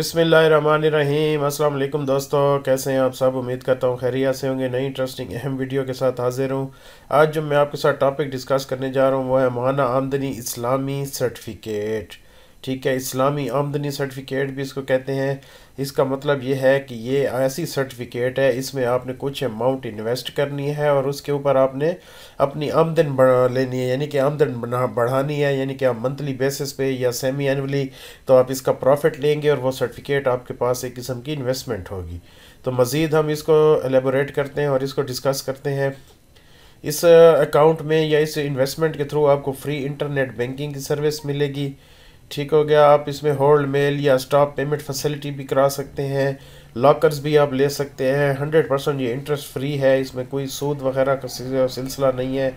अस्सलाम अल्लाम दोस्तों कैसे हैं आप सब उम्मीद करता हूँ खैरिया से होंगे नई इंटरेस्टिंग अहम वीडियो के साथ हाजिर हूँ आज जो मैं आपके साथ टॉपिक डिस्कस करने जा रहा हूँ वो है माना आमदनी इस्लामी सर्टिफिकेट ठीक है इस्लामी आमदनी सर्टिफिकेट भी इसको कहते हैं इसका मतलब ये है कि ये ऐसी सर्टिफिकेट है इसमें आपने कुछ अमाउंट इन्वेस्ट करनी है और उसके ऊपर आपने अपनी आमदन बढ़ा लेनी है यानी कि आमदन बना बढ़ानी है यानी कि आप मंथली बेसिस पे या सेमी एनअली तो आप इसका प्रॉफिट लेंगे और वो सर्टिफिकेट आपके पास एक किस्म की इन्वेस्टमेंट होगी तो मज़ीद हम इसको एलेबोरेट करते हैं और इसको डिस्कस करते हैं इस अकाउंट में या इस इन्वेस्टमेंट के थ्रू आपको फ्री इंटरनेट बैंकिंग की सर्विस मिलेगी ठीक हो गया आप इसमें होल्ड मेल या स्टॉप पेमेंट फैसिलिटी भी करा सकते हैं लॉकर्स भी आप ले सकते हैं हंड्रेड परसेंट ये इंटरेस्ट फ्री है इसमें कोई सूद वगैरह का सिलसिला नहीं है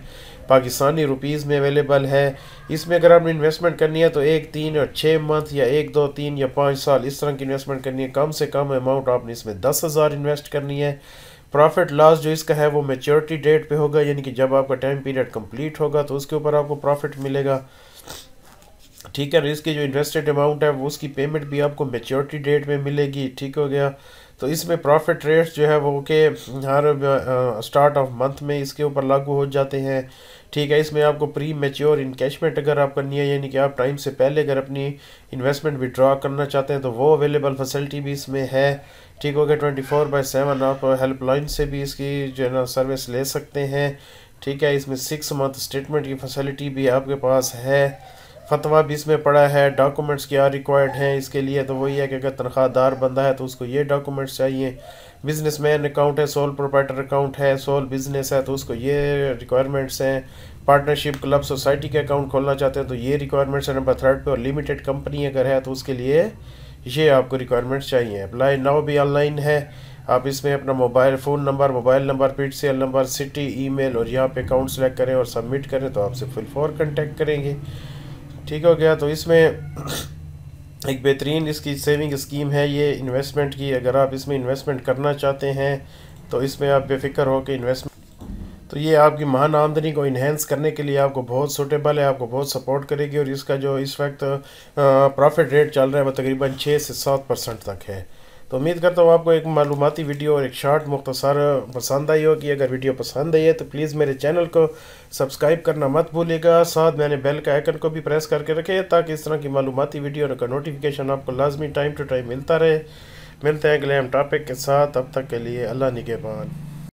पाकिस्तानी रुपीज़ में अवेलेबल है इसमें अगर आपने इन्वेस्टमेंट करनी है तो एक तीन और छः मंथ या एक दो तीन या पाँच साल इस तरह की इन्वेस्टमेंट करनी है कम से कम अमाउंट आपने इसमें दस हज़ार इन्वेस्ट करनी है प्रॉफिट लॉस जो इसका है वो मेच्योरिटी डेट पर होगा यानी कि जब आपका टाइम पीरियड कम्प्लीट होगा तो उसके ऊपर आपको प्रॉफिट मिलेगा ठीक है और इसकी जो इन्वेस्टेड अमाउंट है वो उसकी पेमेंट भी आपको मेच्योरिटी डेट में मिलेगी ठीक हो गया तो इसमें प्रॉफिट रेट्स जो है वो के हर स्टार्ट ऑफ मंथ में इसके ऊपर लागू हो जाते हैं ठीक है इसमें आपको प्री मेच्योर इनकेशमेंट अगर आप करनी है यानी कि आप टाइम से पहले अगर अपनी इन्वेस्टमेंट विड्रॉ करना चाहते हैं तो वो अवेलेबल फैसिलिटी भी इसमें है ठीक हो गया ट्वेंटी फोर बाई सेवन आप हेल्पलाइन से भी इसकी जो है ना सर्विस ले सकते हैं ठीक है इसमें सिक्स मंथ स्टेटमेंट की फैसिलिटी भी आपके पास है फतवा भी इसमें पड़ा है डॉक्यूमेंट्स क्या रिक्वायर्ड हैं इसके लिए तो वही है कि अगर तनख्वाहदार बंदा है तो उसको ये डॉक्यूमेंट्स चाहिए बिजनेस मैन अकाउंट है सोल प्रोप्राइटर अकाउंट है सोल बिजनेस है तो उसको ये रिक्वायरमेंट्स हैं पार्टनरशिप क्लब सोसाइटी के अकाउंट खोलना चाहते हैं तो ये रिक्वायरमेंट्स है नंबर थर्ड पर और लिमिटेड कंपनी अगर है तो उसके लिए ये आपको रिक्वायरमेंट्स चाहिए अप्लाई नाउ भी ऑनलाइन है आप इसमें अपना mobile phone number mobile number पीट एल नंबर सिटी ईमेल और यहाँ पे अकाउंट सेलेक्ट करें और सबमिट करें तो आपसे फुल फॉर कंटेक्ट करेंगे ठीक हो गया तो इसमें एक बेहतरीन इसकी सेविंग स्कीम है ये इन्वेस्टमेंट की अगर आप इसमें इन्वेस्टमेंट करना चाहते हैं तो इसमें आप बेफिक्र हो कि इन्वेस्टमेंट तो ये आपकी महान आमदनी को इन्हेंस करने के लिए आपको बहुत सूटेबल है आपको बहुत सपोर्ट करेगी और इसका जो इस वक्त प्रॉफिट रेट चल रहा है वो तकरीबन छः से सात परसेंट तक है तो उम्मीद करता हूँ आपको एक मालूमती वीडियो और एक शार्ट मुख्तसर पसंद आई होगी अगर वीडियो पसंद आई है तो प्लीज़ मेरे चैनल को सब्सक्राइब करना मत भूलिएगा साथ मैंने बेल के आइकन को भी प्रेस करके रखे ताकि इस तरह की मालूमती वीडियो का नोटिफिकेशन आपको लाजमी टाइम टू टाइम मिलता रहे मिलते हैं अगले हम टॉपिक के साथ अब तक के लिए अल्लाह निगेबान